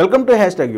welcome to hashtag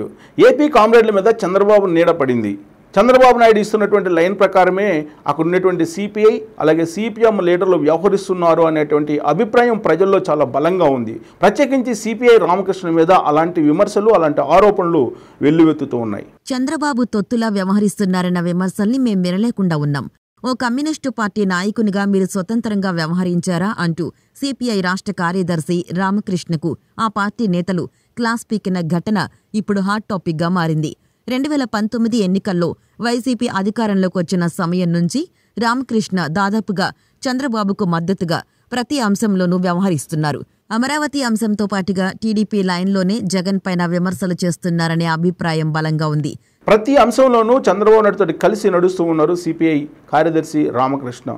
AP కామ్రేడ్ల మీద చంద్రబాబు నీడ పడింది చంద్రబాబు నాయుడు ఇస్తున్నటువంటి లైన్ ప్రకారమే అక్కడ ఉన్నటువంటి సిపిఐ అలాగే సిపిఎం లీడర్లు వ్యవహరిస్తున్నారు అనేటువంటి అభిప్రాయం ప్రజల్లో చాలా బలంగా ఉంది ప్రత్యేకించి సిపిఐ రామకృష్ణ మీద అలాంటి విమర్శలు అలాంటి ఆరోపణలు వెల్లువెత్తుతూ ఉన్నాయి చంద్రబాబు తొత్తులా వ్యవహరిస్తున్నారన్న విమర్శల్ని మేము వినలేకుండా ఉన్నాం ఓ కమ్యూనిస్టు పార్టీ నాయకునిగా మీరు స్వతంత్రంగా వ్యవహరించారా అంటూ సిపిఐ రాష్ట్ర కార్యదర్శి రామకృష్ణకు ఆ పార్టీ నేతలు క్లాస్ పీకిన ఘటన ఇప్పుడు హాట్ టాపిక్గా మారింది రెండు వేల పంతొమ్మిది ఎన్నికల్లో వైసీపీ అధికారంలోకి వచ్చిన సమయం నుంచి రామకృష్ణ దాదాపుగా చంద్రబాబుకు మద్దతుగా ప్రతి అంశంలోనూ వ్యవహరిస్తున్నారు అమరావతి అంశంతో పాటుగా టీడీపీ లైన్లోనే జగన్ పైన విమర్శలు చేస్తున్నారనే అభిప్రాయం బలంగా ఉంది ప్రతి అంశంలోనూ చంద్రబాబు నాయుడుతో కలిసి నడుస్తూ ఉన్నారు సిపిఐ కార్యదర్శి రామకృష్ణ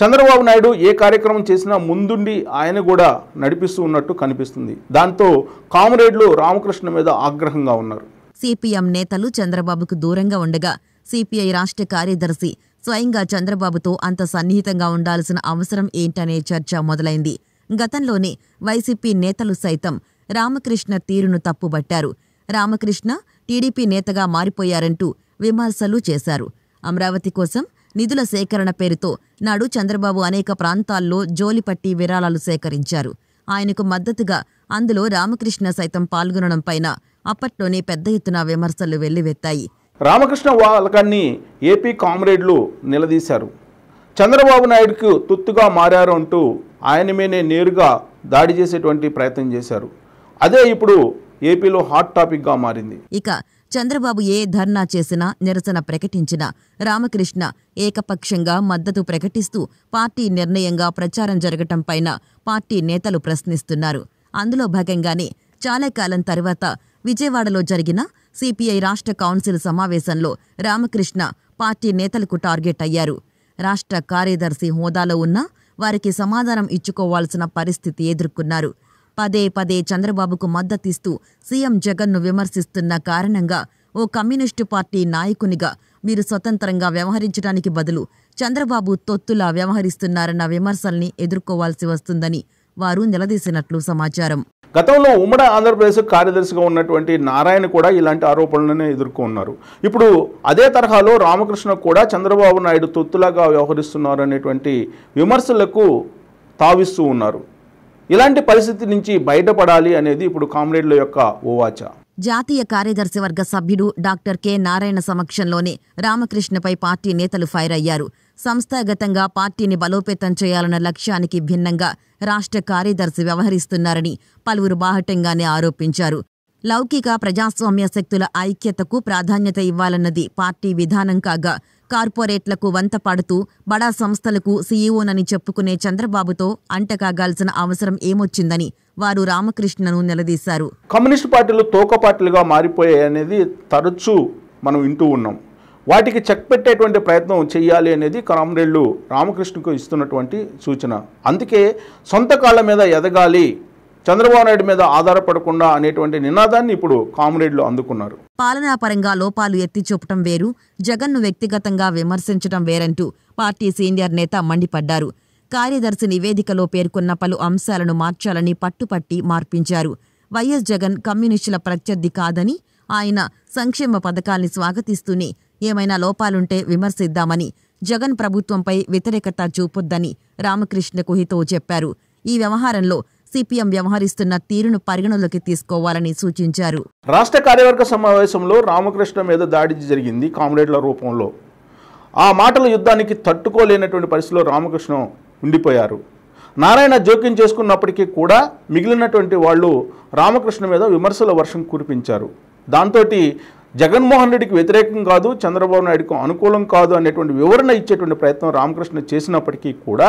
చంద్రబాబు నాయుడు ఏ కార్యక్రమం చేసినా ముందుండి ఆయన కూడా నడిపిస్తూ ఉన్నట్టు కనిపిస్తుంది దాంతో కామ్రేడ్లు రామకృష్ణ మీద ఆగ్రహంగా ఉన్నారు సిపిఎం నేతలు చంద్రబాబుకు దూరంగా ఉండగా సిపిఐ రాష్ట్ర కార్యదర్శి స్వయంగా చంద్రబాబుతో అంత సన్నిహితంగా ఉండాల్సిన అవసరం ఏంటనే చర్చ మొదలైంది గతంలోనే వైసీపీ నేతలు సైతం రామకృష్ణ తీరును తప్పుబట్టారు రామకృష్ణ టీడీపీ నేతగా మారిపోయారంటూ విమర్శలు చేశారు అమరావతి కోసం నిధుల సేకరణ పేరుతో నాడు చంద్రబాబు అనేక ప్రాంతాల్లో జోలిపట్టి విరాళాలు సేకరించారు ఆయనకు మద్దతుగా అందులో రామకృష్ణ సైతం పాల్గొనడంపైన అప్పట్లోనే పెద్ద ఎత్తున విమర్శలు వెల్లివెత్తాయి రామకృష్ణ వాలకాన్ని ఏపీ కామ్రేడ్లు నిలదీశారు చంద్రబాబు నాయుడుకు తుత్తుగా మారారు అంటూ ఆయన మీదే నేరుగా దాడి చేసేటువంటి ప్రయత్నం చేశారు అదే ఇప్పుడు ఏపీలో హాట్ టాపిక్గా మారింది ఇక చంద్రబాబు ఏ ధర్నా చేసినా నిరసన ప్రకటించినా రామకృష్ణ ఏకపక్షంగా మద్దతు ప్రకటిస్తూ పార్టీ నిర్ణయంగా ప్రచారం జరగటం పైన పార్టీ నేతలు ప్రశ్నిస్తున్నారు అందులో భాగంగానే చాలా కాలం తర్వాత విజయవాడలో జరిగిన సిపిఐ రాష్ట్ర కౌన్సిల్ సమావేశంలో రామకృష్ణ పార్టీ నేతలకు టార్గెట్ అయ్యారు రాష్ట్ర కార్యదర్శి హోదాలో ఉన్న వారికి సమాధానం ఇచ్చుకోవాల్సిన పరిస్థితి ఎదుర్కొన్నారు పదే పదే చంద్రబాబుకు మద్దతిస్తూ సీఎం జగన్ను విమర్శిస్తున్న కారణంగా ఓ కమ్యూనిస్టు పార్టీ నాయకునిగా మీరు స్వతంత్రంగా వ్యవహరించడానికి బదులు చంద్రబాబు తొత్తులా వ్యవహరిస్తున్నారన్న విమర్శల్ని ఎదుర్కోవాల్సి వస్తుందని వారు నిలదీసినట్లు సమాచారం గతంలో ఉమ్మడి ఆంధ్రప్రదేశ్ కార్యదర్శిగా ఉన్నటువంటి నారాయణ కూడా ఇలాంటి ఆరోపణలనే ఎదుర్కొన్నారు ఇప్పుడు అదే తరహాలో రామకృష్ణ కూడా చంద్రబాబు నాయుడు తొత్తులాగా వ్యవహరిస్తున్నారు అనేటువంటి విమర్శలకు తావిస్తూ ఉన్నారు ఇలాంటి పరిస్థితి నుంచి బయటపడాలి అనేది ఇప్పుడు కామ్రేడ్ల యొక్క ఓవాచ జాతీయ కార్యదర్శి వర్గ సభ్యుడు డాక్టర్ కె నారాయణ సమక్షంలోనే రామకృష్ణపై పార్టీ నేతలు ఫైర్ అయ్యారు సంస్థాగతంగా పార్టీని బలోపేతం చేయాలన్న లక్ష్యానికి భిన్నంగా రాష్ట్ర కార్యదర్శి వ్యవహరిస్తున్నారని పలువురు బాహటంగానే ఆరోపించారు లౌకిక ప్రజాస్వామ్య శక్తుల ఐక్యతకు ప్రాధాన్యత ఇవ్వాలన్నది పార్టీ విధానం కాగా కార్పొరేట్లకు వంతపాడుతూ బడా సంస్థలకు సీఈఓనని చెప్పుకునే చంద్రబాబుతో అంటకాగాల్సిన అవసరం ఏమొచ్చిందని వారు రామకృష్ణను నిలదీశారు కమ్యూనిస్టు పార్టీలు తోకపార్టీలుగా మారిపోయాయి అనేది తరచూ మనం వింటూ ఉన్నాం వాటికి చెక్ పెట్టేటువంటి ప్రయత్నం చేయాలి అనేది కామ్రేళ్ళు రామకృష్ణకు ఇస్తున్నటువంటి సూచన అందుకే సొంత కాళ్ళ మీద ఎదగాలి చంద్రబాబు నాయుడు మీద ఆధారపడకుండా అనేటువంటి నినాదాన్ని ఇప్పుడు కామ్రేడ్లు అందుకున్నారు పాలనాపరంగా లోపాలు ఎత్తి చూపటం వేరు జగన్ను వ్యక్తిగతంగా విమర్శించటం వేరంటూ పార్టీ సీనియర్ నేత మండిపడ్డారు కార్యదర్శి నివేదికలో పేర్కొన్న పలు అంశాలను మార్చాలని పట్టుపట్టి మార్పించారు వైఎస్ జగన్ కమ్యూనిస్టుల ప్రత్యర్థి కాదని ఆయన సంక్షేమ పథకాల్ని స్వాగతిస్తూనే ఏమైనా లోపాలుంటే విమర్శిద్దామని జగన్ ప్రభుత్వంపై వ్యతిరేకత చూపొద్దని రామకృష్ణ కుహితో చెప్పారు ఈ వ్యవహారంలో సిపిఎం వ్యవహరిస్తున్న తీరును పరిగణలోకి తీసుకోవాలని సూచించారు రాష్ట్ర కార్యవర్గ సమావేశంలో రామకృష్ణ మీద దాడి జరిగింది కామ్రేడ్ల రూపంలో ఆ మాటల యుద్ధానికి తట్టుకోలేనటువంటి పరిస్థితిలో రామకృష్ణ ఉండిపోయారు నారాయణ జోక్యం చేసుకున్నప్పటికీ కూడా మిగిలినటువంటి వాళ్ళు రామకృష్ణ మీద విమర్శల వర్షం కురిపించారు దాంతో జగన్మోహన్ రెడ్డికి వ్యతిరేకం కాదు చంద్రబాబు నాయుడుకు అనుకూలం కాదు అనేటువంటి వివరణ ఇచ్చేటువంటి ప్రయత్నం రామకృష్ణ చేసినప్పటికీ కూడా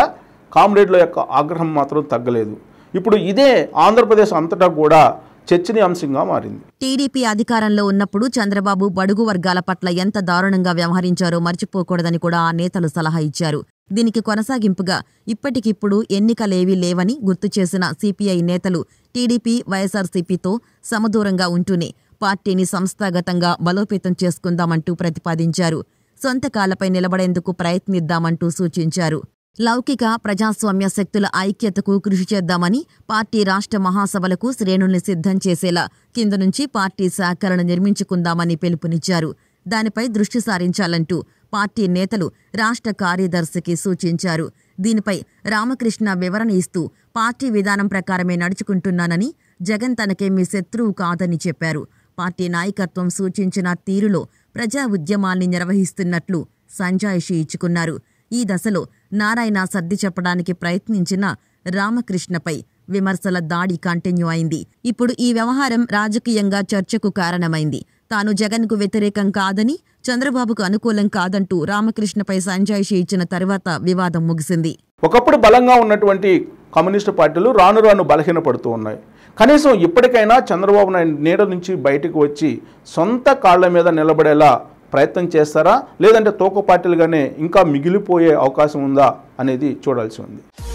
కామ్రేడ్ల యొక్క ఆగ్రహం మాత్రం తగ్గలేదు ఇప్పుడు ఇదే ఆంధ్రప్రదేశ్ అంతటా కూడా చర్చనీయాంశంగా మారింది టీడీపీ అధికారంలో ఉన్నప్పుడు చంద్రబాబు బడుగు వర్గాల పట్ల ఎంత దారుణంగా వ్యవహరించారో మర్చిపోకూడదని కూడా ఆ నేతలు సలహా ఇచ్చారు దీనికి కొనసాగింపుగా ఇప్పటికిప్పుడు ఎన్నికలేవీ లేవని గుర్తు చేసిన సిపిఐ నేతలు టీడీపీ వైఎస్ఆర్సీపీతో సమదూరంగా ఉంటూనే పార్టీని సంస్థాగతంగా బలోపేతం చేసుకుందామంటూ ప్రతిపాదించారు సొంత కాలపై నిలబడేందుకు ప్రయత్నిద్దామంటూ సూచించారు లౌకిక ప్రజాస్వామ్య శక్తుల ఐక్యతకు కృషి చేద్దామని పార్టీ రాష్ట్ర మహాసభలకు శ్రేణుల్ని సిద్ధం చేసేలా కింద నుంచి పార్టీ శాఖలను నిర్మించుకుందామని పిలుపునిచ్చారు దానిపై దృష్టి సారించాలంటూ పార్టీ నేతలు రాష్ట్ర కార్యదర్శికి సూచించారు దీనిపై రామకృష్ణ వివరణ ఇస్తూ పార్టీ విధానం ప్రకారమే నడుచుకుంటున్నానని జగన్ తనకేమీ శత్రువు కాదని చెప్పారు పార్టీ నాయకత్వం సూచించిన తీరులో ప్రజా ఉద్యమాల్ని నిర్వహిస్తున్నట్లు సంజాయిషి ఇచ్చుకున్నారు ఈ దశలో నారాయణ సర్ది చెప్పడానికి ప్రయత్నించిన రామకృష్ణపై విమర్శల దాడి కంటిన్యూ అయింది ఇప్పుడు ఈ వ్యవహారం రాజకీయంగా చర్చకు కారణమైంది తాను జగన్కు వ్యతిరేకం కాదని చంద్రబాబుకు అనుకూలం కాదంటూ రామకృష్ణపై సంజాయిషి ఇచ్చిన తర్వాత వివాదం ముగిసింది ఒకప్పుడు బలంగా ఉన్నటువంటి కమ్యూనిస్టు పార్టీలు రాను రాను బలహీనపడుతూ ఉన్నాయి కనీసం ఇప్పటికైనా చంద్రబాబు నాయుడు నీడ నుంచి బయటకు వచ్చి సొంత కాళ్ల మీద నిలబడేలా ప్రయత్నం చేస్తారా లేదంటే తోక పార్టీలుగానే ఇంకా మిగిలిపోయే అవకాశం ఉందా అనేది చూడాల్సి ఉంది